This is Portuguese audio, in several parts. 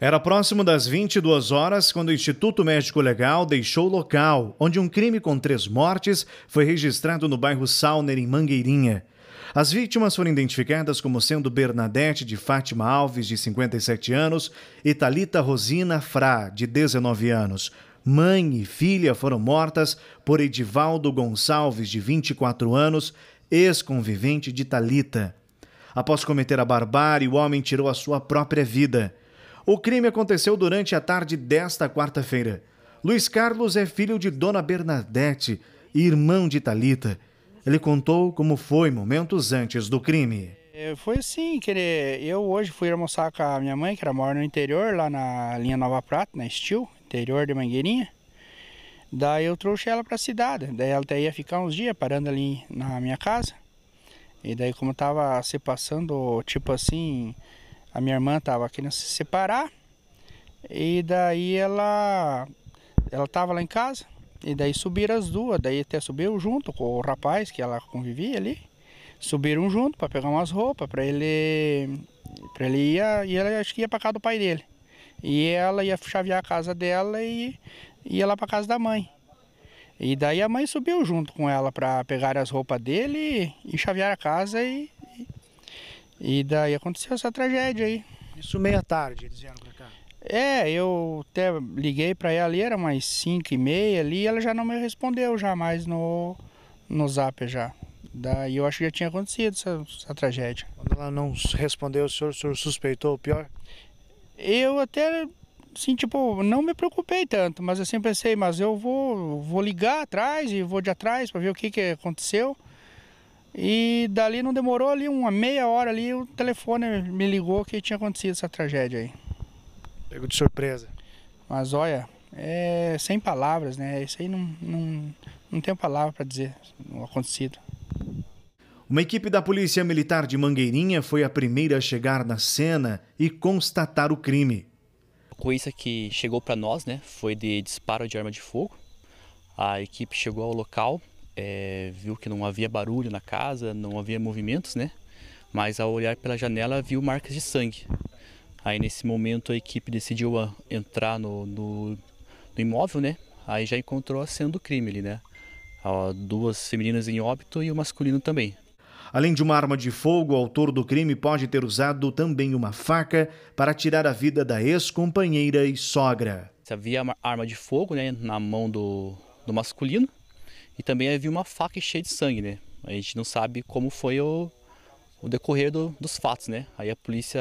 Era próximo das 22 horas quando o Instituto Médico Legal deixou o local, onde um crime com três mortes foi registrado no bairro Salner, em Mangueirinha. As vítimas foram identificadas como sendo Bernadette de Fátima Alves, de 57 anos, e Talita Rosina Frá, de 19 anos. Mãe e filha foram mortas por Edivaldo Gonçalves, de 24 anos, ex-convivente de Talita. Após cometer a barbárie, o homem tirou a sua própria vida. O crime aconteceu durante a tarde desta quarta-feira. Luiz Carlos é filho de Dona Bernadette e irmão de Talita. Ele contou como foi momentos antes do crime. É, foi assim, que ele, eu hoje fui almoçar com a minha mãe, que era mora no interior, lá na linha Nova Prata, na Estil, interior de Mangueirinha. Daí eu trouxe ela para a cidade, daí ela até ia ficar uns dias parando ali na minha casa. E daí como tava se passando, tipo assim, a minha irmã estava querendo se separar e daí ela ela estava lá em casa e daí subiram as duas, daí até subiu junto com o rapaz que ela convivia ali. Subiram junto para pegar umas roupas para ele para ele ir, e ela acho que ia para casa do pai dele. E ela ia chavear a casa dela e ia lá para casa da mãe. E daí a mãe subiu junto com ela para pegar as roupas dele e, e chavear a casa e e daí aconteceu essa tragédia aí. Isso meia tarde, eles vieram pra cá. É, eu até liguei para ela ali, era umas 5 e meia ali, ela já não me respondeu jamais no, no zap já. Daí eu acho que já tinha acontecido essa, essa tragédia. Quando ela não respondeu, o senhor, o senhor suspeitou o pior? Eu até, assim, tipo, não me preocupei tanto, mas assim pensei, mas eu vou, vou ligar atrás e vou de atrás para ver o que, que aconteceu. E dali não demorou ali uma meia hora ali, o telefone me ligou que tinha acontecido essa tragédia aí. Pegou de surpresa. Mas olha, é sem palavras, né? Isso aí não, não, não tem palavra para dizer o acontecido. Uma equipe da Polícia Militar de Mangueirinha foi a primeira a chegar na cena e constatar o crime. A coisa que chegou para nós, né, foi de disparo de arma de fogo. A equipe chegou ao local, é, viu que não havia barulho na casa, não havia movimentos, né? Mas ao olhar pela janela viu marcas de sangue. Aí nesse momento a equipe decidiu ah, entrar no, no, no imóvel, né? Aí já encontrou a cena do crime ali, né? Duas femininas em óbito e o masculino também. Além de uma arma de fogo, o autor do crime pode ter usado também uma faca para tirar a vida da ex-companheira e sogra. Havia arma de fogo né, na mão do, do masculino e também havia uma faca cheia de sangue, né? A gente não sabe como foi o, o decorrer do, dos fatos, né? Aí a polícia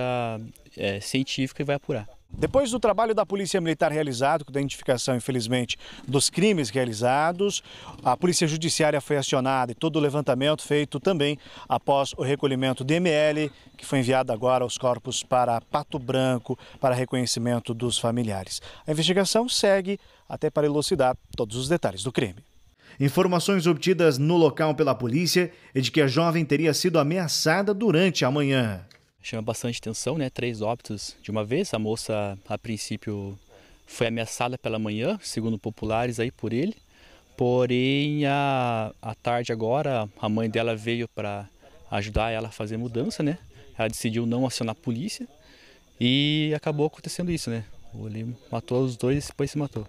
é, científica vai apurar. Depois do trabalho da Polícia Militar realizado, com a identificação, infelizmente, dos crimes realizados, a Polícia Judiciária foi acionada e todo o levantamento feito também após o recolhimento do ML, que foi enviado agora aos corpos para Pato Branco, para reconhecimento dos familiares. A investigação segue até para elucidar todos os detalhes do crime. Informações obtidas no local pela polícia é de que a jovem teria sido ameaçada durante a manhã. Chama bastante atenção, né? Três óbitos de uma vez. A moça, a princípio, foi ameaçada pela manhã, segundo populares aí por ele. Porém, a, a tarde agora, a mãe dela veio para ajudar ela a fazer mudança, né? Ela decidiu não acionar a polícia e acabou acontecendo isso, né? Ele matou os dois e depois se matou.